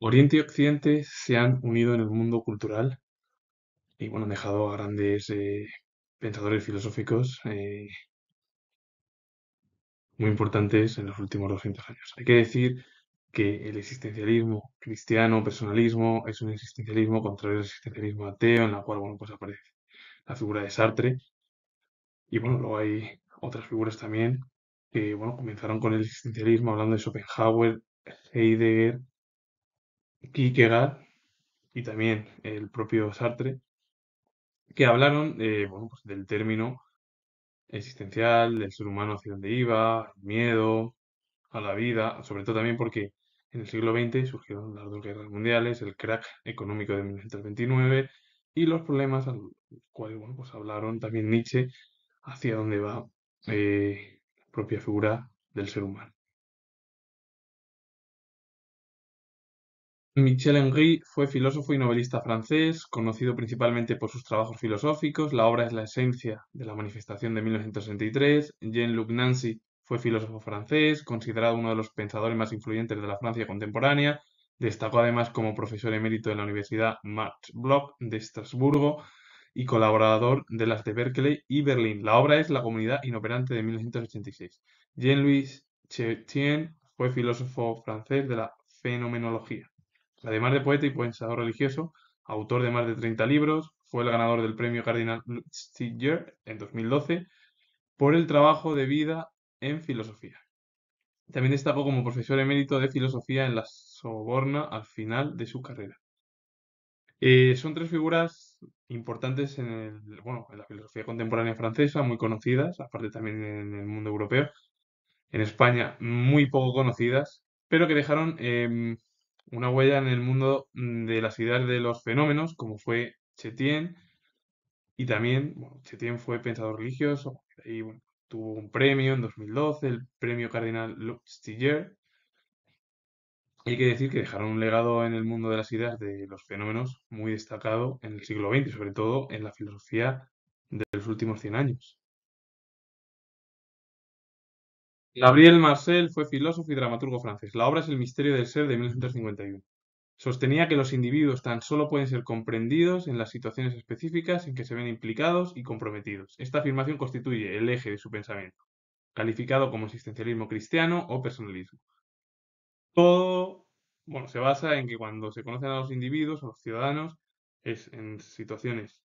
Oriente y Occidente se han unido en el mundo cultural y bueno, han dejado a grandes eh, pensadores filosóficos eh, muy importantes en los últimos 200 años. Hay que decir que el existencialismo cristiano, personalismo, es un existencialismo contrario al existencialismo ateo, en la cual bueno, pues aparece la figura de Sartre. Y bueno, luego hay otras figuras también que bueno, comenzaron con el existencialismo hablando de Schopenhauer, Heidegger, Kierkegaard y también el propio Sartre, que hablaron eh, pues del término existencial, del ser humano hacia dónde iba, el miedo a la vida, sobre todo también porque en el siglo XX surgieron las dos guerras mundiales, el crack económico de 1929 y los problemas a los cuales pues hablaron también Nietzsche hacia dónde va eh, la propia figura del ser humano. Michel Henry fue filósofo y novelista francés, conocido principalmente por sus trabajos filosóficos. La obra es La esencia de la manifestación de 1963. Jean-Luc Nancy fue filósofo francés, considerado uno de los pensadores más influyentes de la Francia contemporánea. Destacó además como profesor emérito de la Universidad Max Bloch de Estrasburgo y colaborador de las de Berkeley y Berlín. La obra es La comunidad inoperante de 1986. Jean-Louis Chetien fue filósofo francés de la fenomenología. Además de poeta y pensador religioso, autor de más de 30 libros, fue el ganador del premio Cardinal Stinger en 2012 por el trabajo de vida en filosofía. También destacó como profesor emérito de filosofía en la Soborna al final de su carrera. Eh, son tres figuras importantes en, la filosofía contemporánea francesa, muy conocidas, aparte también en el mundo europeo, en España muy poco conocidas, pero que dejaron em, una huella en el mundo mm, de las ideas de los fenómenos, como fue Chetien, y también, bueno, Chetien fue pensador religioso, y tuvo un premio en 2012, el premio cardenal Y Hay que decir que dejaron un legado en el mundo de las ideas de los fenómenos muy destacado en el siglo XX, sobre todo en la filosofía de los últimos 100 años. Gabriel Marcel fue filósofo y dramaturgo francés. La obra es El misterio del ser de 1951. Sostenía que los individuos tan solo pueden ser comprendidos en las situaciones específicas en que se ven implicados y comprometidos. Esta afirmación constituye el eje de su pensamiento, calificado como existencialismo cristiano o personalismo. Todo bueno, se basa en que cuando se conocen a los individuos, a los ciudadanos, es en situaciones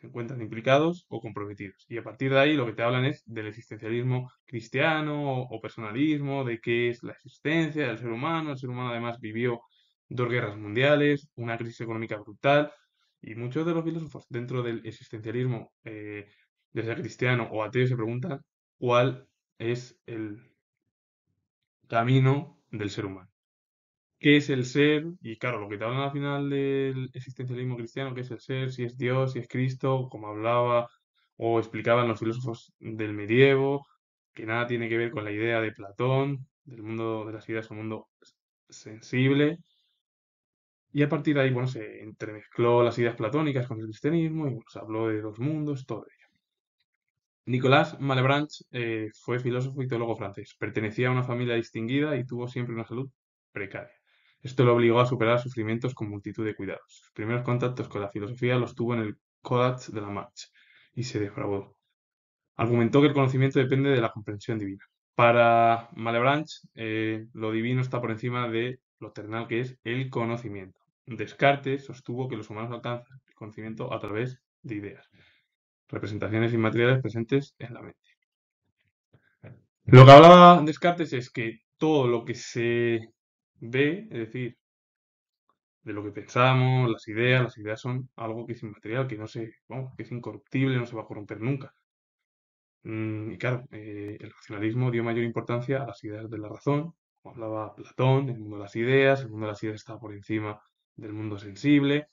se encuentran implicados o comprometidos. Y a partir de ahí lo que te hablan es del existencialismo cristiano o, personalismo, de qué es la existencia del ser humano. El ser humano además vivió dos guerras mundiales, una crisis económica brutal y muchos de los filósofos dentro del existencialismo, desde eh, cristiano o ateo, se preguntan cuál es el camino del ser humano qué es el ser, y claro, lo que te hablan al final del existencialismo cristiano, qué es el ser, si es Dios, si es Cristo, como hablaba o explicaban los filósofos del medievo, que nada tiene que ver con la idea de Platón, del mundo de las ideas, un mundo sensible. Y a partir de ahí, bueno, se entremezcló las ideas platónicas con el cristianismo y se habló de los mundos, todo ello. Nicolas Malebranche eh, fue filósofo y teólogo francés. Pertenecía a una familia distinguida y tuvo siempre una salud precaria. Esto lo obligó a superar sufrimientos con multitud de cuidados. Sus primeros contactos con la filosofía los tuvo en el College de la Marche y se defraudó. Argumentó que el conocimiento depende de la comprensión divina. Para Malebranche, eh, lo divino está por encima de lo ternal que es el conocimiento. Descartes sostuvo que los humanos alcanzan el conocimiento a través de ideas, representaciones inmateriales presentes en la mente. Lo que hablaba Descartes es que todo lo que se B, es decir, de lo que pensamos, las ideas, las ideas son algo que es inmaterial, que no se, es incorruptible, no se va a corromper nunca. Mm, y claro, eh, el racionalismo dio mayor importancia a las ideas de la razón, como hablaba Platón, el mundo de las ideas, el mundo de las ideas está por encima del mundo sensible,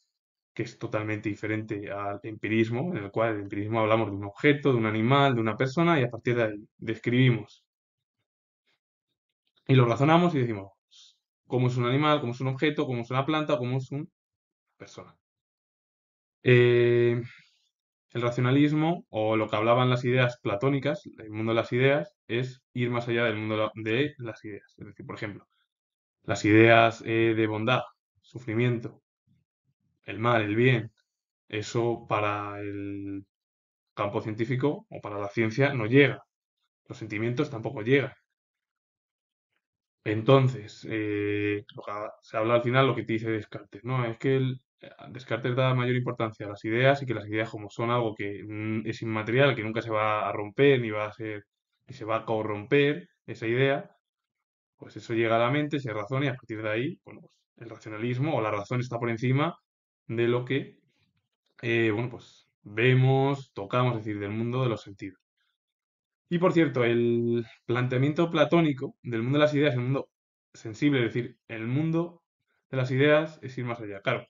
que es totalmente diferente al empirismo, en el cual el empirismo hablamos de un objeto, de un animal, de una persona, y a partir de ahí describimos. Y lo razonamos y decimos, cómo es un animal, cómo es un objeto, cómo es una planta, cómo es una persona. Eh, el racionalismo, o lo que hablaban las ideas platónicas, el mundo de las ideas, es ir más allá del mundo de las ideas. Es decir, por ejemplo, las ideas eh, de bondad, sufrimiento, el mal, el bien, eso para el campo científico o para la ciencia no llega. Los sentimientos tampoco llegan. Entonces, eh, se habla al final lo que te dice Descartes, ¿no? Es que eh, Descartes da mayor importancia a las ideas y que las ideas como son algo que mm, es inmaterial, que nunca se va a romper ni va a ser, ni se va a corromper esa idea, pues eso llega a la mente, se razona y a partir de ahí, pues, el racionalismo o la razón está por encima de lo que, eh, bueno, pues vemos, tocamos, es decir, del mundo de los sentidos. Y por cierto, el planteamiento platónico del mundo de las ideas, el mundo sensible, es decir, el mundo de las ideas es ir más allá. Claro,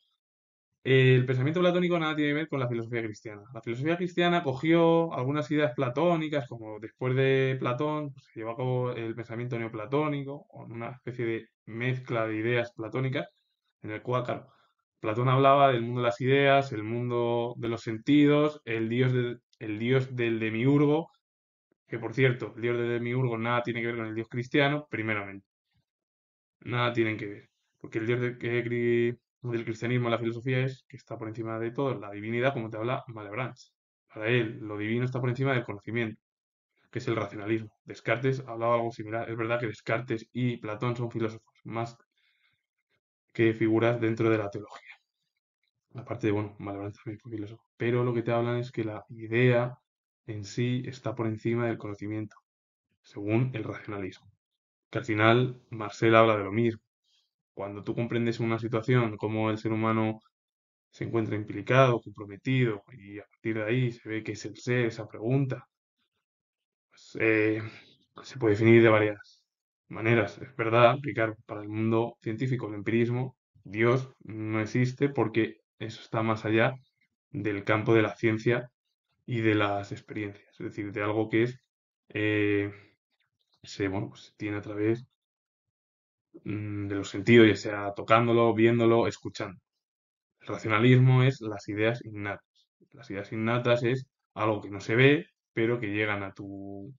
el pensamiento platónico nada tiene que ver con la filosofía cristiana. La filosofía cristiana cogió algunas ideas platónicas, como después de Platón pues, se llevó a cabo el pensamiento neoplatónico, una especie de mezcla de ideas platónicas, en el cual, claro, Platón hablaba del mundo de las ideas, el mundo de los sentidos, el dios, el dios del demiurgo, que por cierto, el dios de Demiurgo nada tiene que ver con el dios cristiano, primeramente. Nada tienen que ver. Porque el dios del cristianismo, la filosofía es que está por encima de todo, la divinidad, como te habla Malebranche. Para él, lo divino está por encima del conocimiento, que es el racionalismo. Descartes hablaba algo similar. Es verdad que Descartes y Platón son filósofos más que figuras dentro de la teología. Aparte de, bueno, Malebranche también fue filósofo. Pero lo que te hablan es que la idea en sí está por encima del conocimiento, según el racionalismo. Que al final Marcel habla de lo mismo. Cuando tú comprendes una situación, cómo el ser humano se encuentra implicado, comprometido, y a partir de ahí se ve que es el ser, esa pregunta, pues, eh, se puede definir de varias maneras. Es verdad, aplicar para el mundo científico el empirismo, Dios no existe porque eso está más allá del campo de la ciencia y de las experiencias, es decir, de algo que es, eh, se, pues, tiene a través mm, de los sentidos, ya sea tocándolo, viéndolo, escuchando. El racionalismo es las ideas innatas. Las ideas innatas es algo que no se ve, pero que llegan a tu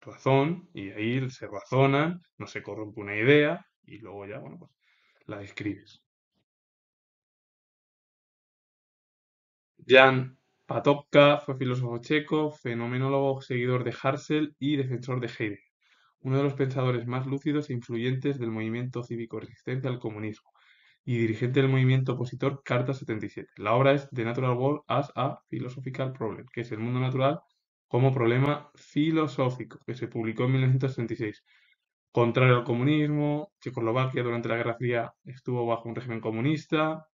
razón y ahí se razonan, no se corrompe una idea y luego ya, bueno, pues la describes. Jan Patopka fue filósofo checo, fenomenólogo, seguidor de Harsel y defensor de Heidegger, uno de los pensadores más lúcidos e influyentes del movimiento cívico resistente al comunismo y dirigente del movimiento opositor Carta 77. La obra es The Natural World as a Philosophical Problem, que es el mundo natural como problema filosófico, que se publicó en 1966. Contrario al comunismo, Checoslovaquia durante la Guerra Fría estuvo bajo un régimen comunista,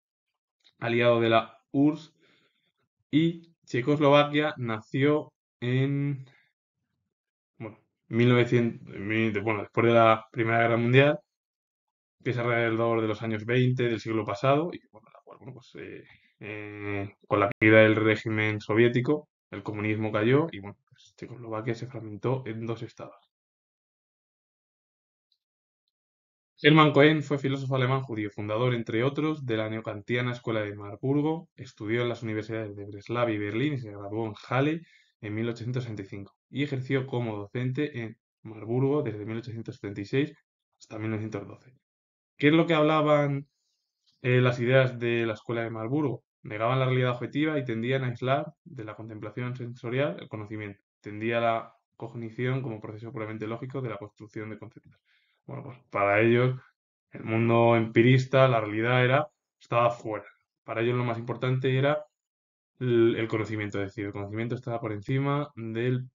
aliado de la URSS y Checoslovaquia nació en bueno, 1900, bueno, después de la Primera Guerra Mundial, que es alrededor de los años 20 del siglo pasado, y bueno, pues, eh, eh, con la caída del régimen soviético, el comunismo cayó y bueno, pues, Checoslovaquia se fragmentó en dos estados. Hermann Cohen fue filósofo alemán judío, fundador, entre otros, de la neocantiana Escuela de Marburgo, estudió en las universidades de Breslavia y Berlín y se graduó en Halle en 1865 y ejerció como docente en Marburgo desde 1876 hasta 1912. ¿Qué es lo que hablaban eh, las ideas de la Escuela de Marburgo? Negaban la realidad objetiva y tendían a aislar de la contemplación sensorial el conocimiento. Tendía la cognición como proceso puramente lógico de la construcción de conceptos. Bueno, pues para ellos, el mundo empirista, la realidad era, estaba fuera. Para ellos lo más importante era el, conocimiento, es decir, el conocimiento estaba por encima de,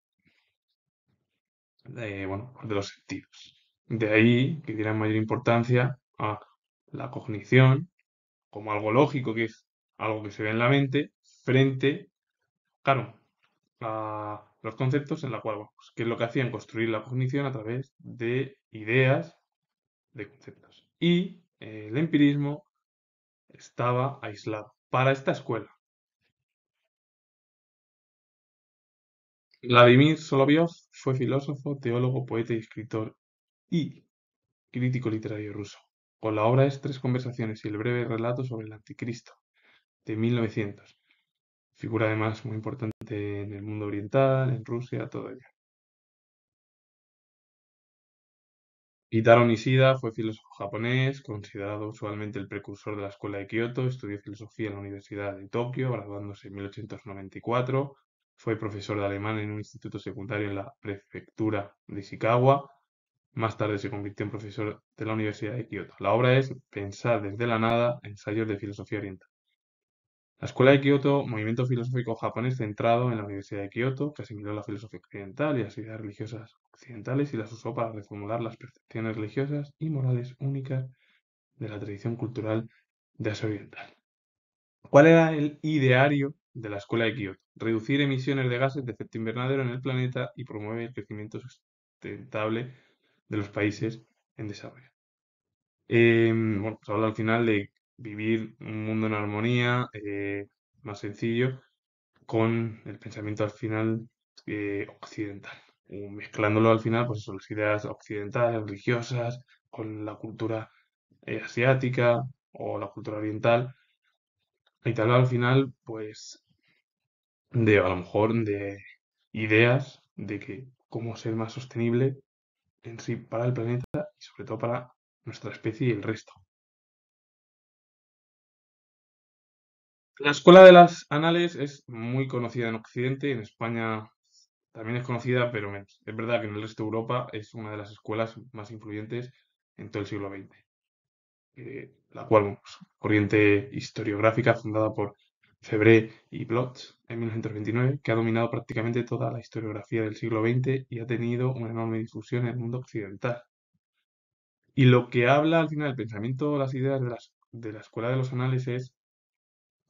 bueno, de los sentidos. De ahí que dieran mayor importancia a la cognición como algo lógico, que es algo que se ve en la mente, frente, claro, a los conceptos en la cual, vamos, que es lo que hacían construir la cognición a través de ideas, de conceptos. Y eh, el empirismo estaba aislado para esta escuela. Vladimir Solovyov fue filósofo, teólogo, poeta y escritor y crítico literario ruso. Con la obra es Tres conversaciones y el breve relato sobre el anticristo de 1900, Figura además muy importante en el mundo oriental, en Rusia, todo ello. Itaro Nishida fue filósofo japonés, considerado usualmente el precursor de la Escuela de Kioto, estudió filosofía en la Universidad de Tokio, graduándose en 1894, fue profesor de alemán en un instituto secundario en la prefectura de Ishikawa, más tarde se convirtió en profesor de la Universidad de Kioto. La obra es Pensar desde la nada, ensayos de filosofía oriental. La Escuela de Kioto, movimiento filosófico japonés centrado en la Universidad de Kioto, que asimiló la filosofía occidental y las ideas religiosas occidentales y las usó para reformular las percepciones religiosas y morales únicas de la tradición cultural de Asia Oriental. ¿Cuál era el ideario de la Escuela de Kioto? Reducir emisiones de gases de efecto invernadero en el planeta y promover el crecimiento sustentable de los países en desarrollo. Eh, bueno, pues habla al final de vivir un mundo en armonía, eh, más sencillo, con el pensamiento al final eh, occidental. mezclándolo al final, pues son las ideas occidentales, religiosas, con la cultura eh, asiática o la cultura oriental. Y tal al final, pues, de a lo mejor de ideas de que cómo ser más sostenible en sí para el planeta y sobre todo para nuestra especie y el resto. La escuela de las anales es muy conocida en Occidente, en España también es conocida, pero Es verdad que en el resto de Europa es una de las escuelas más influyentes en todo el siglo XX, la cual, pues, corriente historiográfica fundada por Febré y Blotz en 1929, que ha dominado prácticamente toda la historiografía del siglo XX y ha tenido una enorme difusión en el mundo occidental. Y lo que habla al final del pensamiento, las ideas de, de la escuela de los anales es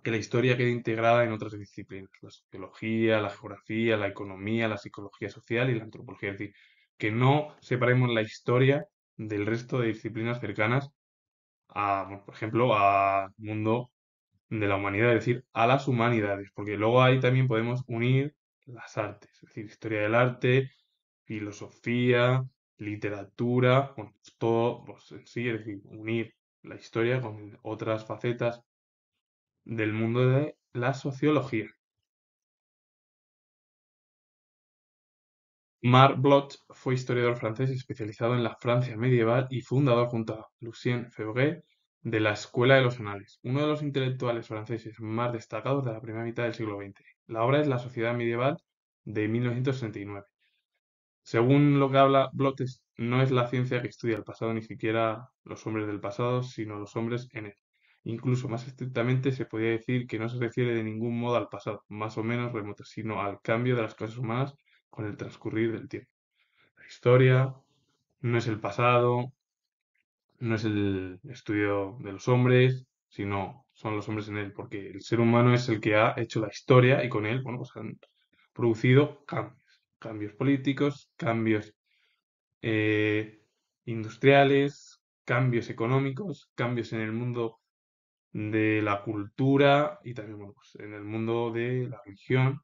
que la historia quede integrada en otras disciplinas, la sociología, la geografía, la economía, la psicología social y la antropología. Es decir, que no separemos la historia del resto de disciplinas cercanas a, por ejemplo, al mundo de la humanidad, es decir, a las humanidades, porque luego ahí también podemos unir las artes, es decir, historia del arte, filosofía, literatura, con pues todo pues, en sí, es decir, unir la historia con otras facetas del mundo de la sociología. Marc Blot fue historiador francés especializado en la Francia medieval y fundador junto a Lucien Febvre de la Escuela de los Anales, uno de los intelectuales franceses más destacados de la primera mitad del siglo XX. La obra es La Sociedad Medieval de 1969. Según lo que habla Blot no es la ciencia que estudia el pasado, ni siquiera los hombres del pasado, sino los hombres en él. Incluso más estrictamente se podría decir que no se refiere de ningún modo al pasado, más o menos remoto, sino al cambio de las cosas humanas con el transcurrir del tiempo. La historia no es el pasado, no es el estudio de los hombres, sino son los hombres en él, porque el ser humano es el que ha hecho la historia y con él, bueno, pues han producido cambios, cambios políticos, cambios eh, industriales, cambios económicos, cambios en el mundo de la cultura y también pues, en el mundo de la religión,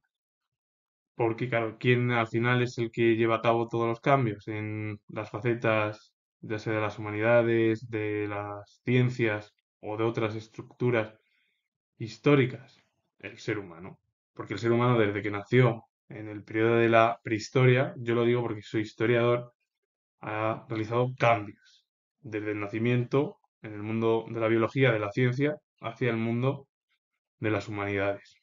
porque claro, ¿quién al final es el que lleva a cabo todos los cambios en las facetas, ya sea de las humanidades, de las ciencias o de otras estructuras históricas? El ser humano, porque el ser humano desde que nació en el periodo de la prehistoria, yo lo digo porque soy historiador, ha realizado cambios desde el nacimiento en el mundo de la biología, de la ciencia, hacia el mundo de las humanidades.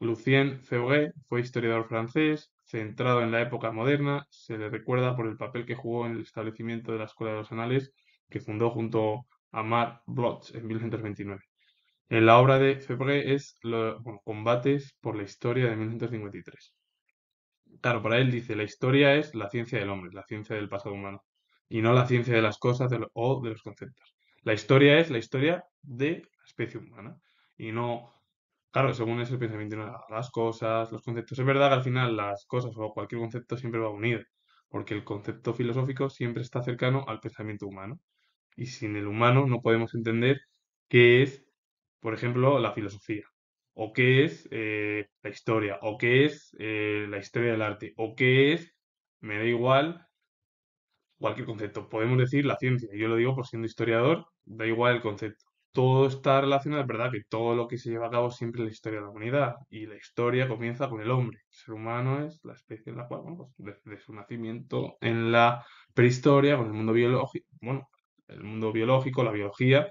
Lucien Feuguet fue historiador francés, centrado en la época moderna, se le recuerda por el papel que jugó en el establecimiento de la Escuela de los Anales, que fundó junto a Marc Bloch en 1929. En la obra de Febvre es los Combates por la Historia de 1953. Claro, para él dice, la historia es la ciencia del hombre, la ciencia del pasado humano, y no la ciencia de las cosas o de los conceptos. La historia es la historia de la especie humana. Y no, claro, según ese pensamiento, las cosas, los conceptos. Es verdad que al final las cosas o cualquier concepto siempre va a unir, porque el concepto filosófico siempre está cercano al pensamiento humano. Y sin el humano no podemos entender qué es, por ejemplo, la filosofía o qué es eh, la historia, o qué es eh, la historia del arte, o qué es, me da igual, cualquier concepto. Podemos decir la ciencia, yo lo digo por siendo historiador, da igual el concepto. Todo está relacionado, es verdad que todo lo que se lleva a cabo siempre es la historia de la humanidad y la historia comienza con el hombre. El ser humano es la especie en la cual, bueno, pues, desde su nacimiento en la prehistoria, con el mundo biológico, bueno, el mundo biológico, la biología,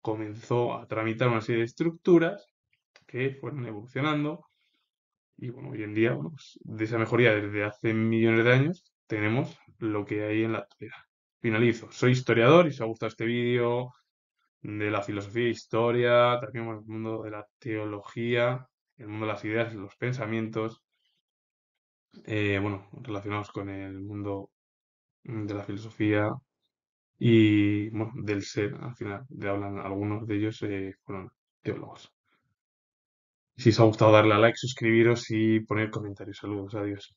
comenzó a tramitar una serie de estructuras que fueron evolucionando y bueno, hoy en día, bueno, pues, de esa mejoría desde hace millones de años, tenemos lo que hay en la actualidad. Finalizo. Soy historiador y si os ha gustado este vídeo de la filosofía e historia, también el mundo de la teología, el mundo de las ideas, los pensamientos, eh, bueno, relacionados con el mundo de la filosofía y bueno, del ser, al final, de hablan algunos de ellos eh, fueron teólogos. Si os ha gustado darle a like, suscribiros y poner comentarios. Saludos, adiós.